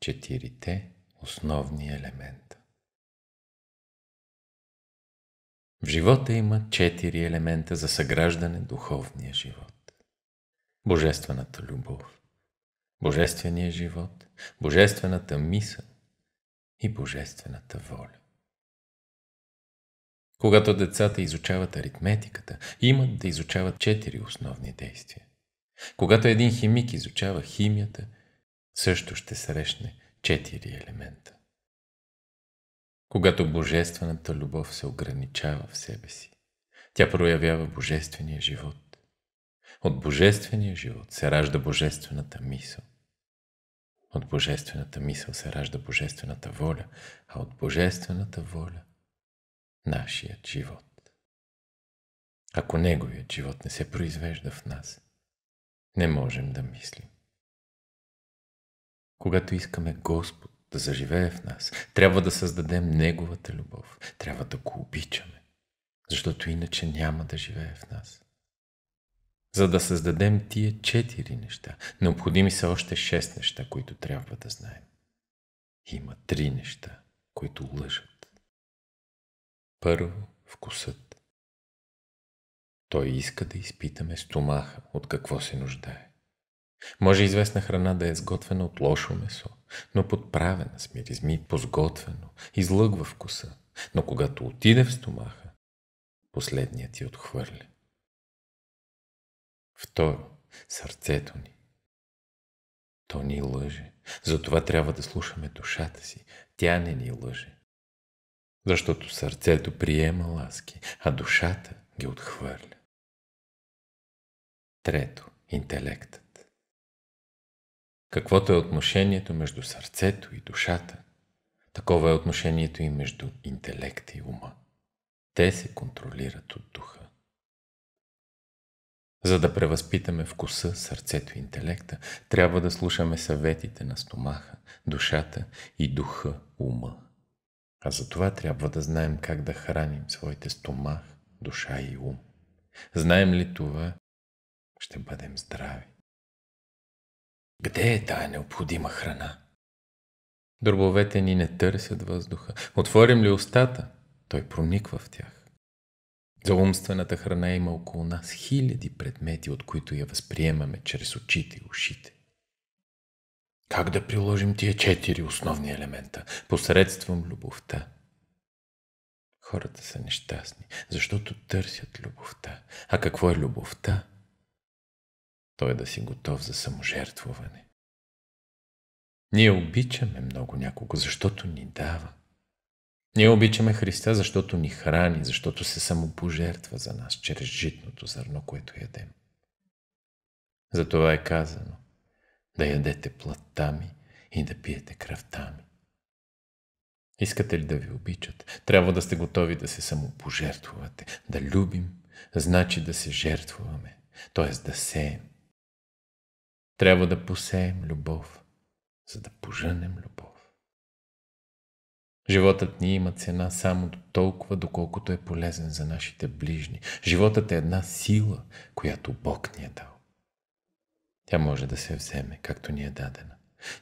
четирите основни елемента. В живота има четири елемента за съграждане духовния живот. Божествената любов, божествения живот, божествената мисъл и божествената воля. Когато децата изучават аритметиката, имат да изучават четири основни действия. Когато един химик изучава химията – също ще срещне четири елемента. Когато божествената любов се ограничава в себе си, тя проявява божествения живот. От божествения живот се ражда божествената мисъл. От божествената мисъл се ражда божествената воля, а от божествената воля – нашият живот. Ако неговият живот не се произвежда в нас, не можем да мислим. Когато искаме Господ да заживее в нас, трябва да създадем Неговата любов. Трябва да го обичаме, защото иначе няма да живее в нас. За да създадем тия четири неща, необходими са още шест неща, които трябва да знаем. Има три неща, които лъжат. Първо, вкусът. Той иска да изпитаме стомаха, от какво се нуждае. Може известна храна да е сготвена от лошо месо, но подправена с миризми, позготвено, излъгва вкуса, но когато отиде в стомаха, последният ти отхвърля. Второ, сърцето ни. То ни лъже. Затова трябва да слушаме душата си. Тя не ни лъже. Защото сърцето приема ласки, а душата ги отхвърля. Трето, интелектът. Каквото е отношението между сърцето и душата, такова е отношението и между интелекта и ума. Те се контролират от духа. За да превъзпитаме вкуса, сърцето и интелекта, трябва да слушаме съветите на стомаха, душата и духа, ума. А за това трябва да знаем как да храним своите стомах, душа и ум. Знаем ли това, ще бъдем здрави. Къде е тая необходима храна? Дробовете ни не търсят въздуха. Отворим ли устата, той прониква в тях. За умствената храна има около нас хиляди предмети, от които я възприемаме чрез очите и ушите. Как да приложим тия четири основни елемента посредством любовта? Хората са нещастни, защото търсят любовта. А какво е любовта? той да си готов за саможертвуване. Ние обичаме много някого, защото ни дава. Ние обичаме Христа, защото ни храни, защото се самопожертва за нас чрез житното зърно, което ядем. Затова е казано да ядете плътта ми и да пиете кръвта ми. Искате ли да ви обичат? Трябва да сте готови да се самопожертвувате. Да любим, значи да се жертвуваме, т.е. да сеем. Трябва да посеем любов, за да поженем любов. Животът ни има цена само до толкова, доколкото е полезен за нашите ближни. Животът е една сила, която Бог ни е дал. Тя може да се вземе, както ни е дадена.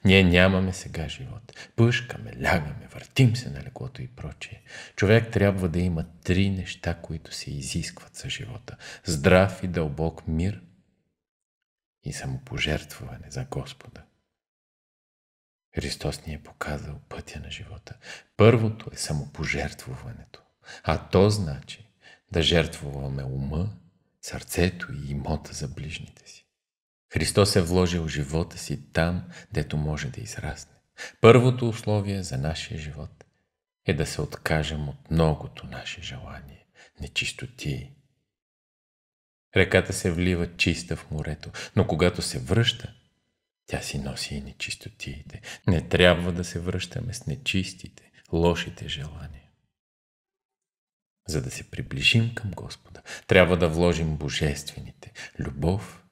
Ние нямаме сега живот. Пъшкаме, лягаме, въртим се на леглото и прочее. Човек трябва да има три неща, които се изискват за живота. Здрав и дълбок мир, и самопожертвуване за Господа. Христос ни е показал пътя на живота. Първото е самопожертвуването, а то значи да жертвуваме ума, сърцето и имота за ближните си. Христос е вложил живота си там, дето може да израсне. Първото условие за нашия живот е да се откажем от многото наше желание, нечистоти, Реката се влива чиста в морето, но когато се връща, тя си носи и нечистотиите. Не трябва да се връщаме с нечистите, лошите желания. За да се приближим към Господа, трябва да вложим божествените – любов,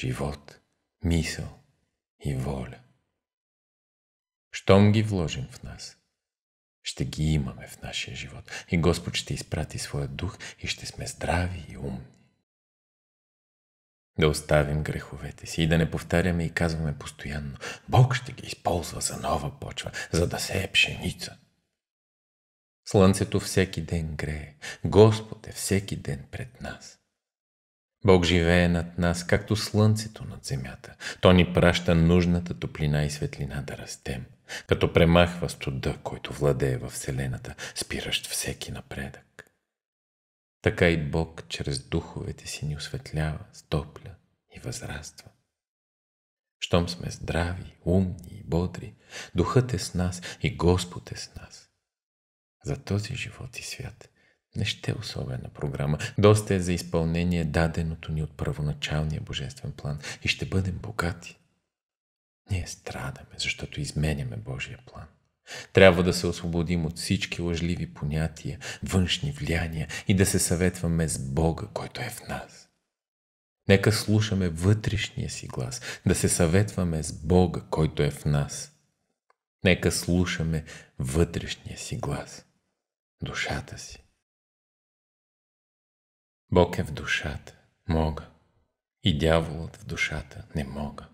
живот, мисъл и воля. Щом ги вложим в нас, ще ги имаме в нашия живот и Господ ще изпрати своя дух и ще сме здрави и умни да оставим греховете си и да не повтаряме и казваме постоянно «Бог ще ги използва за нова почва, за да се е пшеница». Слънцето всеки ден грее, Господ е всеки ден пред нас. Бог живее над нас, както слънцето над земята. То ни праща нужната топлина и светлина да растем, като премахва студа, който владее във Вселената, спиращ всеки напредък така и Бог чрез духовете си ни осветлява, стопля и възраства. Щом сме здрави, умни и бодри, Духът е с нас и Господ е с нас. За този живот и свят не ще е особена програма. Доста е за изпълнение даденото ни от първоначалния божествен план и ще бъдем богати. Ние страдаме, защото изменяме Божия план. Трябва да се освободим от всички лъжливи понятия, външни влияния и да се съветваме с Бога, който е в нас. Нека слушаме вътрешния си глас, да се съветваме с Бога, който е в нас. Нека слушаме вътрешния си глас, душата си. Бог е в душата, мога. И дяволът в душата не мога.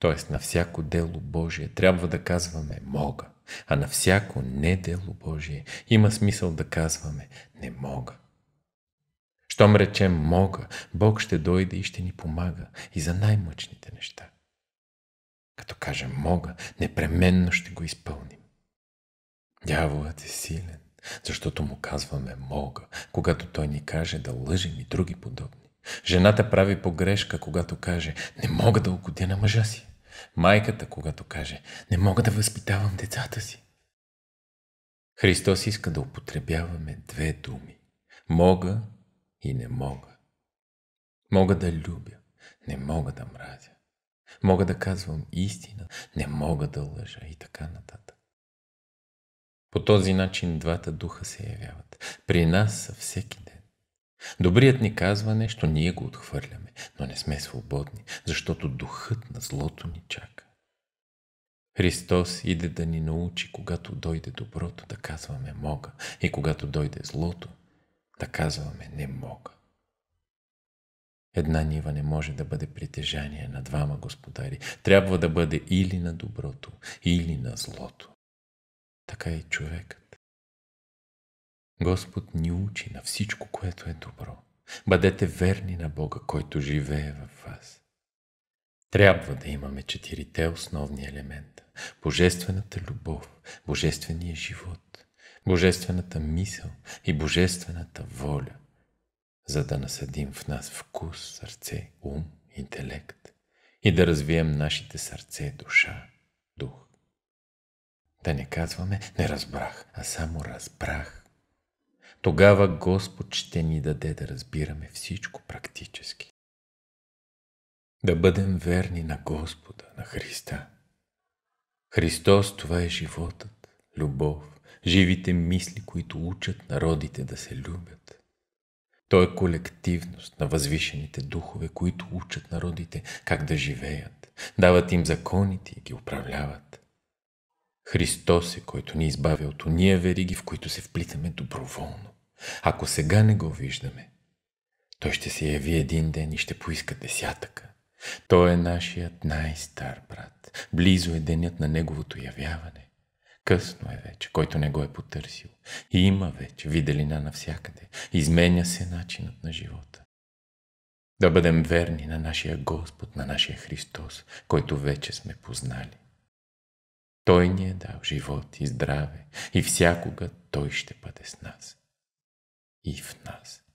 Т.е. на всяко дело Божие трябва да казваме мога, а на всяко не дело Божие има смисъл да казваме не мога. Щом речем мога, Бог ще дойде и ще ни помага и за най-мъчните неща. Като кажем мога, непременно ще го изпълним. Дяволът е силен, защото му казваме мога, когато той ни каже да лъжим и други подобни. Жената прави погрешка, когато каже не мога да угодя на мъжа си майката, когато каже «Не мога да възпитавам децата си». Христос иска да употребяваме две думи – мога и не мога. Мога да любя, не мога да мразя. Мога да казвам истина, не мога да лъжа и така нататък. По този начин двата духа се явяват. При нас са всеки ден. Добрият ни казва нещо, ние го отхвърляме, но не сме свободни, защото духът на злото ни чака. Христос иде да ни научи, когато дойде доброто, да казваме мога, и когато дойде злото, да казваме не мога. Една нива не може да бъде притежание на двама господари. Трябва да бъде или на доброто, или на злото. Така и човекът. Господ ни учи на всичко, което е добро. Бъдете верни на Бога, който живее в вас. Трябва да имаме четирите основни елемента. Божествената любов, божествения живот, божествената мисъл и божествената воля, за да насъдим в нас вкус, сърце, ум, интелект и да развием нашите сърце, душа, дух. Да не казваме «не разбрах», а само «разбрах». Тогава Господ ще ни даде да разбираме всичко практически. Да бъдем верни на Господа, на Христа. Христос това е животът, любов, живите мисли, които учат народите да се любят. Той е колективност на възвишените духове, които учат народите как да живеят, дават им законите и ги управляват. Христос е, който ни е избавя от уния вериги, в които се вплитаме доброволно. Ако сега не го виждаме, той ще се яви един ден и ще поиска десятъка. Той е нашият най-стар брат. Близо е денят на неговото явяване. Късно е вече, който не го е потърсил. И има вече виделина навсякъде. Изменя се начинът на живота. Да бъдем верни на нашия Господ, на нашия Христос, който вече сме познали. Той ни е дал живот и здраве и всякога Той ще бъде с нас и в нас.